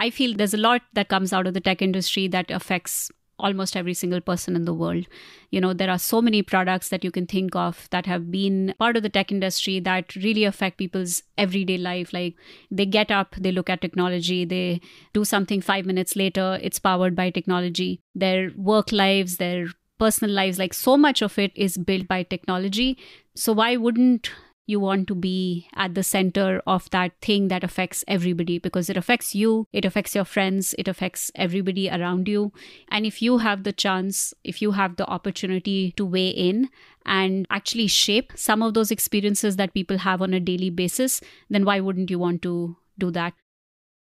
I feel there's a lot that comes out of the tech industry that affects almost every single person in the world. You know, there are so many products that you can think of that have been part of the tech industry that really affect people's everyday life. Like they get up, they look at technology, they do something five minutes later, it's powered by technology. Their work lives, their personal lives, like so much of it is built by technology. So, why wouldn't you want to be at the center of that thing that affects everybody because it affects you, it affects your friends, it affects everybody around you. And if you have the chance, if you have the opportunity to weigh in and actually shape some of those experiences that people have on a daily basis, then why wouldn't you want to do that?